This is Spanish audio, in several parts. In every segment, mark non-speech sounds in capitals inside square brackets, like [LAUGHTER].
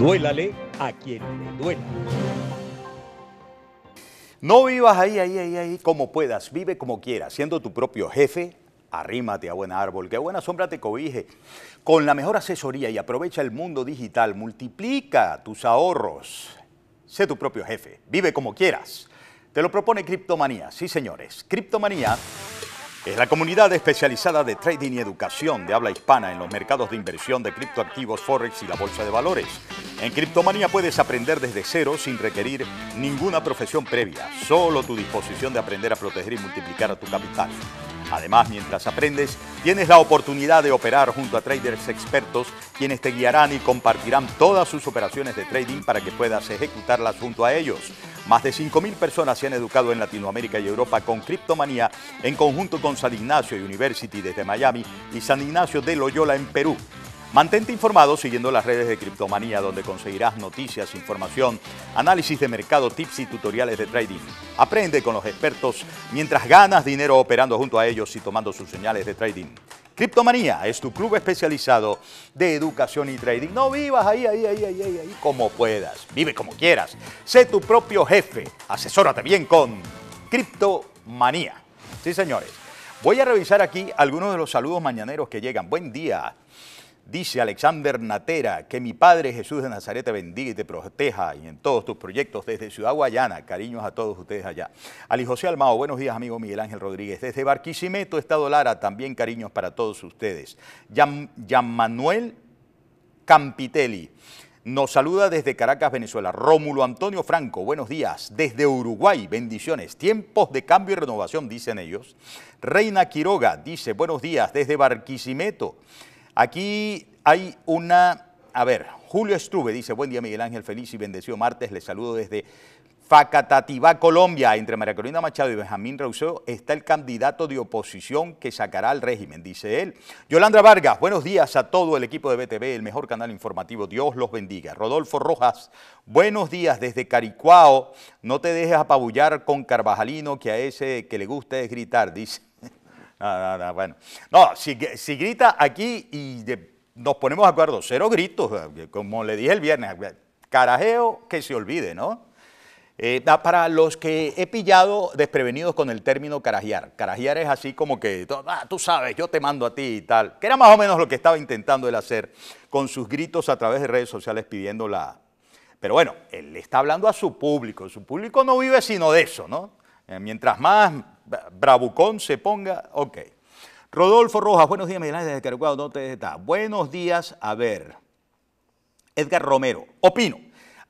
Duélale a quien le duela. No vivas ahí, ahí, ahí, ahí, como puedas, vive como quieras, siendo tu propio jefe, Arrímate a buen árbol, que a buena sombra te cobije. Con la mejor asesoría y aprovecha el mundo digital, multiplica tus ahorros. Sé tu propio jefe, vive como quieras. Te lo propone Criptomanía, sí señores, Criptomanía es la comunidad especializada de trading y educación de habla hispana en los mercados de inversión de criptoactivos, forex y la bolsa de valores. En Criptomanía puedes aprender desde cero sin requerir ninguna profesión previa, solo tu disposición de aprender a proteger y multiplicar a tu capital. Además, mientras aprendes, tienes la oportunidad de operar junto a traders expertos, quienes te guiarán y compartirán todas sus operaciones de trading para que puedas ejecutarlas junto a ellos. Más de 5.000 personas se han educado en Latinoamérica y Europa con criptomanía en conjunto con San Ignacio University desde Miami y San Ignacio de Loyola en Perú. Mantente informado siguiendo las redes de Criptomanía, donde conseguirás noticias, información, análisis de mercado, tips y tutoriales de trading. Aprende con los expertos mientras ganas dinero operando junto a ellos y tomando sus señales de trading. Criptomanía es tu club especializado de educación y trading. No vivas ahí, ahí, ahí, ahí, ahí, ahí como puedas. Vive como quieras. Sé tu propio jefe. Asesórate bien con Criptomanía. Sí, señores. Voy a revisar aquí algunos de los saludos mañaneros que llegan. Buen día, Dice Alexander Natera, que mi Padre Jesús de Nazaret te bendiga y te proteja y en todos tus proyectos desde Ciudad Guayana. Cariños a todos ustedes allá. Ali José Almao, buenos días amigo Miguel Ángel Rodríguez. Desde Barquisimeto, Estado Lara, también cariños para todos ustedes. Gian, Manuel Campitelli. Nos saluda desde Caracas, Venezuela. Rómulo Antonio Franco, buenos días. Desde Uruguay, bendiciones. Tiempos de cambio y renovación, dicen ellos. Reina Quiroga dice, buenos días. Desde Barquisimeto. Aquí hay una, a ver, Julio Estuve dice, buen día Miguel Ángel, feliz y bendecido martes, les saludo desde Facatativá, Colombia, entre María Carolina Machado y Benjamín Rauseo está el candidato de oposición que sacará al régimen, dice él. Yolanda Vargas, buenos días a todo el equipo de BTV, el mejor canal informativo, Dios los bendiga. Rodolfo Rojas, buenos días desde Caricuao, no te dejes apabullar con Carvajalino, que a ese que le gusta es gritar, dice no, bueno. No, si, grita aquí y nos ponemos de acuerdo, cero gritos, eh, como le dije el viernes, eh, carajeo que se olvide, ¿no? Eh, para los que he pillado desprevenidos con el término carajear, carajear es así como que, ah, tú sabes, yo te mando a ti y tal, que era más o menos lo que estaba intentando él hacer con sus gritos a través de redes sociales pidiéndola. Pero bueno, él está hablando a su público, su público no vive sino de eso, ¿no? Eh, mientras más bravucón se ponga, ok. Rodolfo Rojas, buenos días, Miguel desde no ¿dónde está? Buenos días, a ver, Edgar Romero, opino,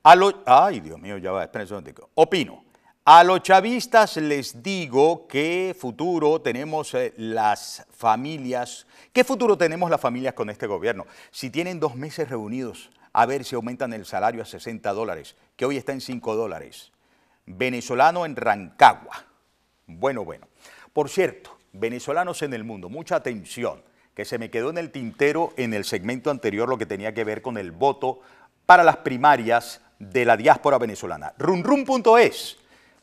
a lo, ay Dios mío, ya va, espérense un opino, a los chavistas les digo qué futuro tenemos eh, las familias, ¿qué futuro tenemos las familias con este gobierno? Si tienen dos meses reunidos a ver si aumentan el salario a 60 dólares, que hoy está en 5 dólares, venezolano en Rancagua. Bueno, bueno. Por cierto, venezolanos en el mundo, mucha atención, que se me quedó en el tintero en el segmento anterior lo que tenía que ver con el voto para las primarias de la diáspora venezolana. Runrun.es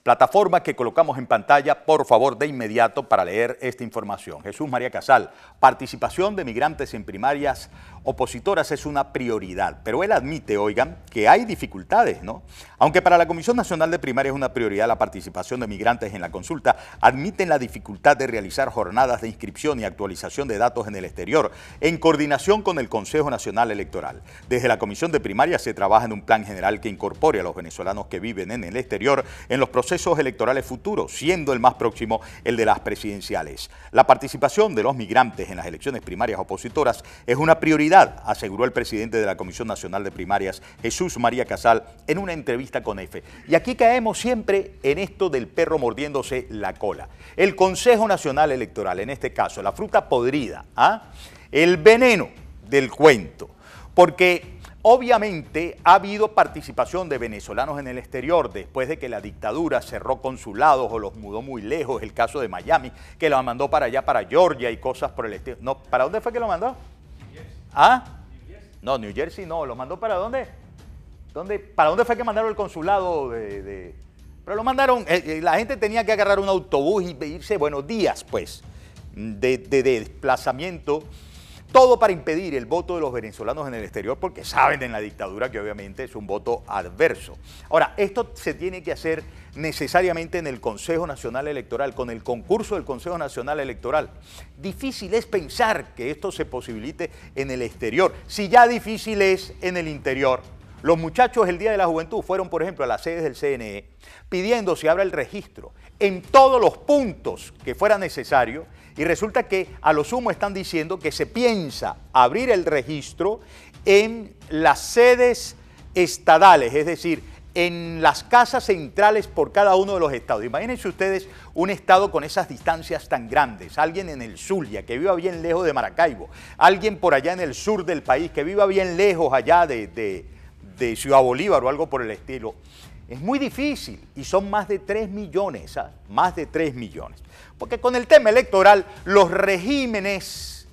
plataforma que colocamos en pantalla, por favor, de inmediato para leer esta información. Jesús María Casal, participación de migrantes en primarias opositoras es una prioridad, pero él admite, oigan, que hay dificultades, ¿no? Aunque para la Comisión Nacional de Primarias es una prioridad la participación de migrantes en la consulta, admiten la dificultad de realizar jornadas de inscripción y actualización de datos en el exterior, en coordinación con el Consejo Nacional Electoral. Desde la Comisión de Primarias se trabaja en un plan general que incorpore a los venezolanos que viven en el exterior en los procesos esos electorales futuros, siendo el más próximo el de las presidenciales. La participación de los migrantes en las elecciones primarias opositoras es una prioridad, aseguró el presidente de la Comisión Nacional de Primarias, Jesús María Casal, en una entrevista con EFE. Y aquí caemos siempre en esto del perro mordiéndose la cola. El Consejo Nacional Electoral, en este caso, la fruta podrida, ¿ah? el veneno del cuento, porque Obviamente ha habido participación de venezolanos en el exterior después de que la dictadura cerró consulados o los mudó muy lejos, el caso de Miami, que lo mandó para allá, para Georgia y cosas por el estilo. No, ¿Para dónde fue que lo mandó? ¿Ah? No, New Jersey no, lo mandó para dónde? ¿Para dónde fue que mandaron el consulado de, Pero lo mandaron, eh, eh, la gente tenía que agarrar un autobús y irse, buenos días, pues, de desplazamiento todo para impedir el voto de los venezolanos en el exterior porque saben en la dictadura que obviamente es un voto adverso. Ahora, esto se tiene que hacer necesariamente en el Consejo Nacional Electoral, con el concurso del Consejo Nacional Electoral. Difícil es pensar que esto se posibilite en el exterior, si ya difícil es en el interior. Los muchachos el Día de la Juventud fueron, por ejemplo, a las sedes del CNE pidiendo si abra el registro en todos los puntos que fuera necesario y resulta que a lo sumo están diciendo que se piensa abrir el registro en las sedes estadales, es decir, en las casas centrales por cada uno de los estados. Imagínense ustedes un estado con esas distancias tan grandes, alguien en el Zulia que viva bien lejos de Maracaibo, alguien por allá en el sur del país que viva bien lejos allá de, de Ciudad Bolívar o algo por el estilo. Es muy difícil y son más de 3 millones, ¿ah? más de 3 millones. Porque con el tema electoral, los regímenes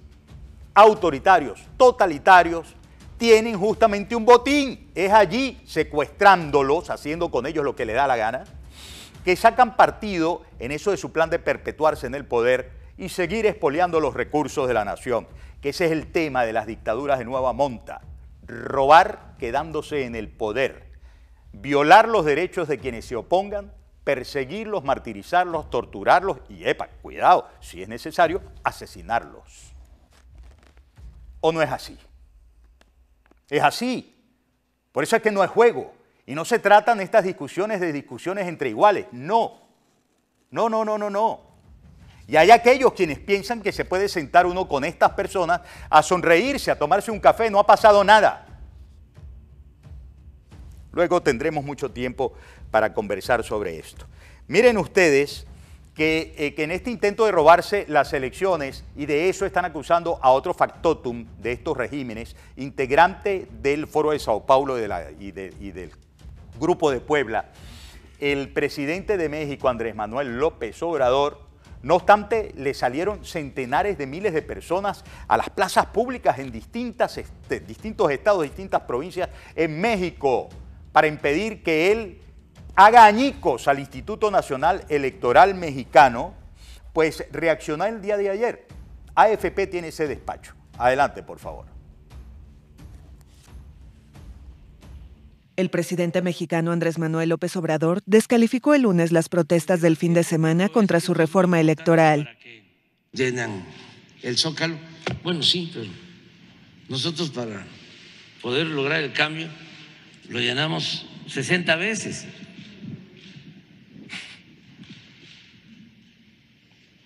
autoritarios, totalitarios, tienen justamente un botín. Es allí, secuestrándolos, haciendo con ellos lo que les da la gana, que sacan partido en eso de su plan de perpetuarse en el poder y seguir expoliando los recursos de la nación. Que ese es el tema de las dictaduras de nueva monta. Robar quedándose en el poder violar los derechos de quienes se opongan, perseguirlos, martirizarlos, torturarlos y, epa, cuidado, si es necesario, asesinarlos. ¿O no es así? Es así. Por eso es que no es juego. Y no se tratan estas discusiones de discusiones entre iguales. No. No, no, no, no, no. Y hay aquellos quienes piensan que se puede sentar uno con estas personas a sonreírse, a tomarse un café, no ha pasado nada. Luego tendremos mucho tiempo para conversar sobre esto. Miren ustedes eh, que, en este intento de robarse las elecciones, y de eso están acusando a otro factotum de estos regímenes, integrante del Foro de Sao Paulo y, del Grupo de Puebla, el presidente de México, Andrés Manuel López Obrador, no obstante, le salieron centenares de miles de personas a las plazas públicas en distintas, este, distintos estados, distintas provincias en México para impedir que él haga añicos al Instituto Nacional Electoral Mexicano, pues reaccionó el día de ayer. AFP tiene ese despacho. Adelante, por favor. El presidente mexicano Andrés Manuel López Obrador descalificó el lunes las protestas del fin de semana contra su reforma electoral. Llenan el zócalo. Bueno, sí, pero nosotros para poder lograr el cambio lo llenamos 60 veces.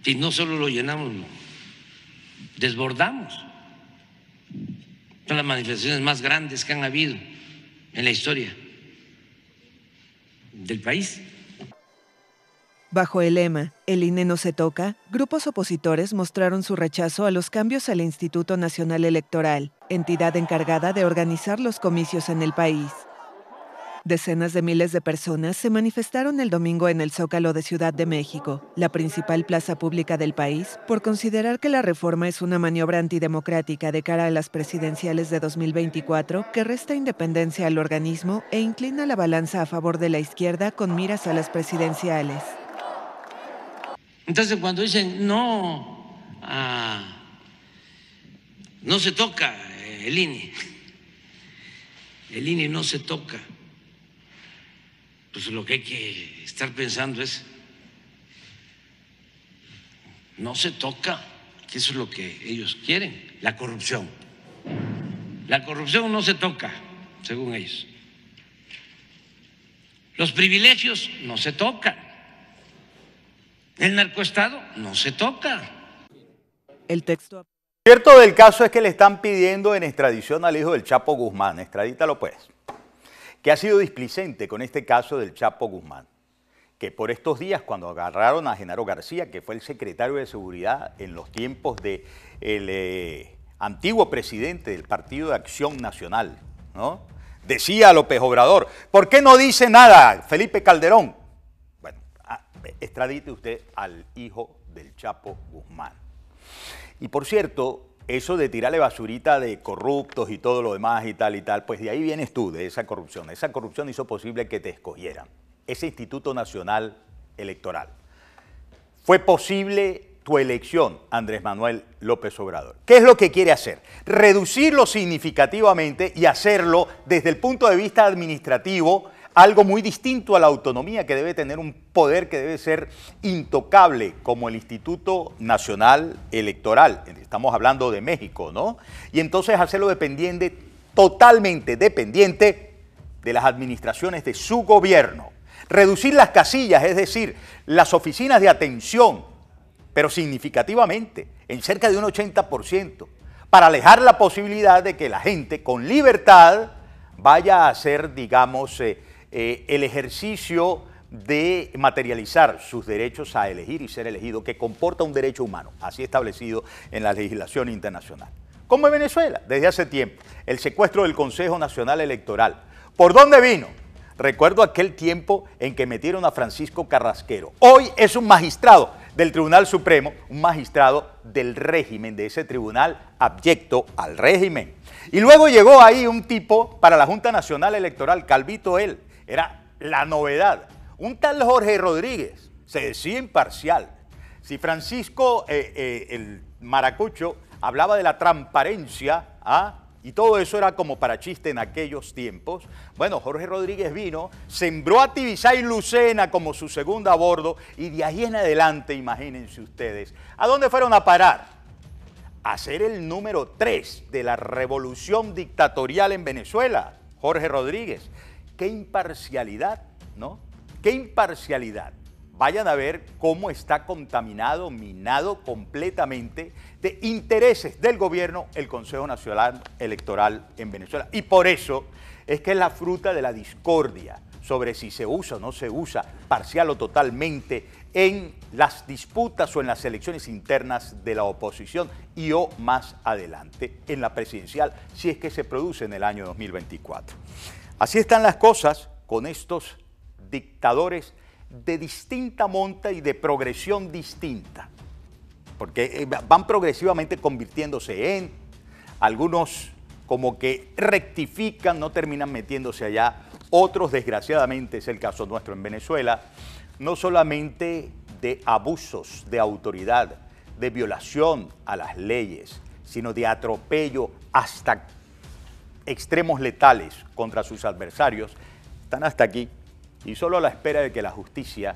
Y no solo lo llenamos, lo desbordamos. Son las manifestaciones más grandes que han habido en la historia del país. Bajo el lema El INE no se toca, grupos opositores mostraron su rechazo a los cambios al Instituto Nacional Electoral, entidad encargada de organizar los comicios en el país. Decenas de miles de personas se manifestaron el domingo en el Zócalo de Ciudad de México, la principal plaza pública del país, por considerar que la reforma es una maniobra antidemocrática de cara a las presidenciales de 2024 que resta independencia al organismo e inclina la balanza a favor de la izquierda con miras a las presidenciales. Entonces cuando dicen no, ah, no se toca el INE, [LAUGHS] el INE no se toca pues lo que hay que estar pensando es, no se toca, que eso es lo que ellos quieren, la corrupción. La corrupción no se toca, según ellos. Los privilegios no se tocan. El narcoestado no se toca. El texto. Cierto del caso es que le están pidiendo en extradición al hijo del Chapo Guzmán. Extradítalo pues que ha sido displicente con este caso del Chapo Guzmán, que por estos días cuando agarraron a Genaro García, que fue el secretario de Seguridad en los tiempos del de eh, antiguo presidente del Partido de Acción Nacional, ¿no? decía López Obrador, ¿por qué no dice nada Felipe Calderón? Bueno, ah, extradite usted al hijo del Chapo Guzmán. Y por cierto, eso de tirarle basurita de corruptos y todo lo demás y tal y tal, pues de ahí vienes tú, de esa corrupción. Esa corrupción hizo posible que te escogieran. Ese Instituto Nacional Electoral. Fue posible tu elección, Andrés Manuel López Obrador. ¿Qué es lo que quiere hacer? Reducirlo significativamente y hacerlo desde el punto de vista administrativo algo muy distinto a la autonomía que debe tener un poder que debe ser intocable como el Instituto Nacional Electoral. Estamos hablando de México, ¿no? Y entonces hacerlo dependiente, totalmente dependiente de las administraciones de su gobierno. Reducir las casillas, es decir, las oficinas de atención, pero significativamente, en cerca de un 80%, para alejar la posibilidad de que la gente con libertad vaya a ser, digamos, eh, eh, el ejercicio de materializar sus derechos a elegir y ser elegido, que comporta un derecho humano, así establecido en la legislación internacional. Como en Venezuela, desde hace tiempo, el secuestro del Consejo Nacional Electoral. ¿Por dónde vino? Recuerdo aquel tiempo en que metieron a Francisco Carrasquero. Hoy es un magistrado del Tribunal Supremo, un magistrado del régimen, de ese tribunal abyecto al régimen. Y luego llegó ahí un tipo para la Junta Nacional Electoral, Calvito él, era la novedad. Un tal Jorge Rodríguez se decía imparcial. Si Francisco eh, eh, el Maracucho hablaba de la transparencia ¿ah? y todo eso era como para chiste en aquellos tiempos, bueno, Jorge Rodríguez vino, sembró a Tibisay Lucena como su segundo a bordo y de ahí en adelante, imagínense ustedes, ¿a dónde fueron a parar? a ser el número tres de la revolución dictatorial en Venezuela, Jorge Rodríguez, qué imparcialidad, ¿no? Qué imparcialidad. Vayan a ver cómo está contaminado, minado completamente de intereses del gobierno el Consejo Nacional Electoral en Venezuela. Y por eso es que es la fruta de la discordia sobre si se usa o no se usa parcial o totalmente en las disputas o en las elecciones internas de la oposición y o más adelante en la presidencial si es que se produce en el año 2024. Así están las cosas con estos dictadores de distinta monta y de progresión distinta, porque eh, van progresivamente convirtiéndose en algunos como que rectifican, no terminan metiéndose allá, otros desgraciadamente, es el caso nuestro en Venezuela, no solamente de abusos de autoridad, de violación a las leyes, sino de atropello hasta extremos letales contra sus adversarios, están hasta aquí y solo a la espera de que la justicia,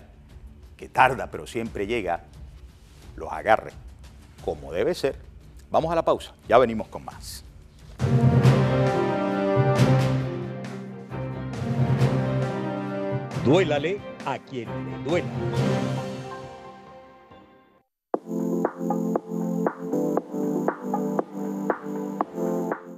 que tarda pero siempre llega, los agarre, como debe ser. Vamos a la pausa, ya venimos con más. Duélale a quien le duela.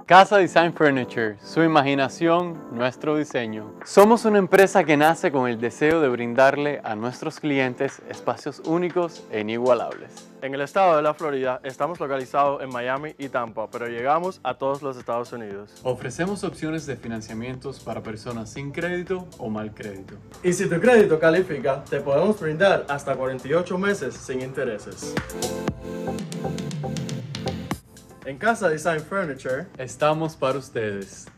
Casa Design Furniture, su imaginación, nuestro diseño. Somos una empresa que nace con el deseo de brindarle a nuestros clientes espacios únicos e inigualables. En el estado de la Florida estamos localizados en Miami y Tampa, pero llegamos a todos los Estados Unidos. Ofrecemos opciones de financiamientos para personas sin crédito o mal crédito. Y si tu crédito califica, te podemos brindar hasta 48 meses sin intereses. En Casa Design Furniture estamos para ustedes.